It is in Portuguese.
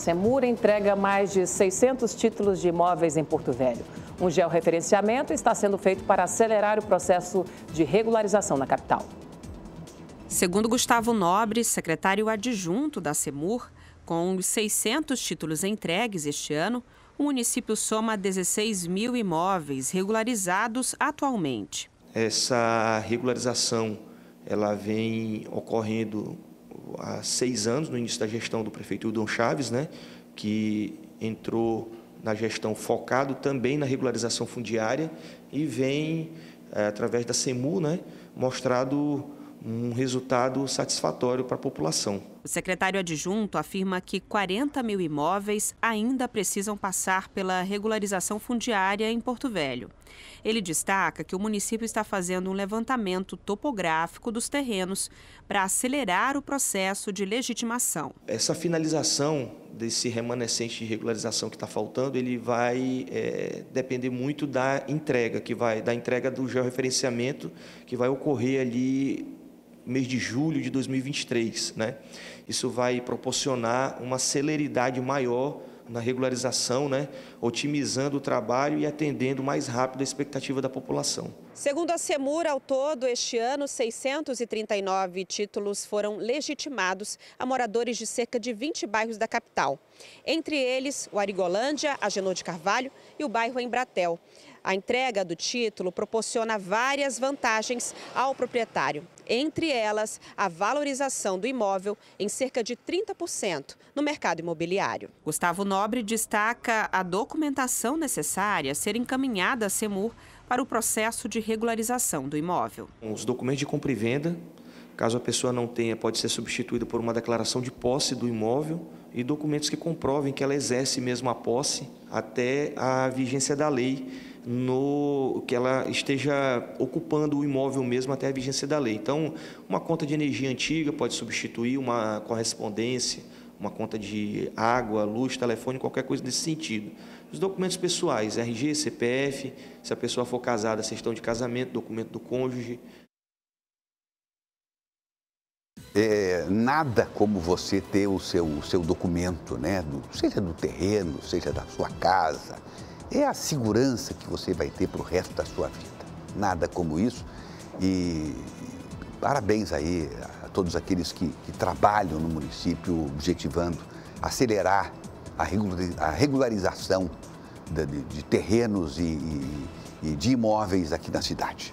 Semura entrega mais de 600 títulos de imóveis em Porto Velho. Um georreferenciamento está sendo feito para acelerar o processo de regularização na capital. Segundo Gustavo Nobre, secretário adjunto da Semur, com os 600 títulos entregues este ano, o município soma 16 mil imóveis regularizados atualmente. Essa regularização ela vem ocorrendo há seis anos, no início da gestão do prefeito Udon Chaves, né, que entrou na gestão focado também na regularização fundiária e vem, eh, através da SEMU, né, mostrado um resultado satisfatório para a população. O secretário adjunto afirma que 40 mil imóveis ainda precisam passar pela regularização fundiária em Porto Velho. Ele destaca que o município está fazendo um levantamento topográfico dos terrenos para acelerar o processo de legitimação. Essa finalização desse remanescente de regularização que está faltando, ele vai é, depender muito da entrega que vai, da entrega do georreferenciamento que vai ocorrer ali mês de julho de 2023. Né? Isso vai proporcionar uma celeridade maior na regularização, né? otimizando o trabalho e atendendo mais rápido a expectativa da população. Segundo a SEMUR, ao todo, este ano, 639 títulos foram legitimados a moradores de cerca de 20 bairros da capital. Entre eles, o Arigolândia, Agenor de Carvalho e o bairro Embratel. A entrega do título proporciona várias vantagens ao proprietário, entre elas a valorização do imóvel em cerca de 30% no mercado imobiliário. Gustavo Nobre destaca a documentação necessária a ser encaminhada à SEMUR para o processo de regularização do imóvel. Os documentos de compra e venda, caso a pessoa não tenha, pode ser substituído por uma declaração de posse do imóvel e documentos que comprovem que ela exerce mesmo a posse até a vigência da lei no que ela esteja ocupando o imóvel mesmo até a vigência da lei. Então, uma conta de energia antiga pode substituir uma correspondência, uma conta de água, luz, telefone, qualquer coisa nesse sentido. Os documentos pessoais, RG, CPF, se a pessoa for casada, certidão de casamento, documento do cônjuge. É, nada como você ter o seu, o seu documento, né? Do, seja do terreno, seja da sua casa, é a segurança que você vai ter para o resto da sua vida. Nada como isso. E parabéns aí a todos aqueles que, que trabalham no município objetivando acelerar a regularização de, de terrenos e, e, e de imóveis aqui na cidade.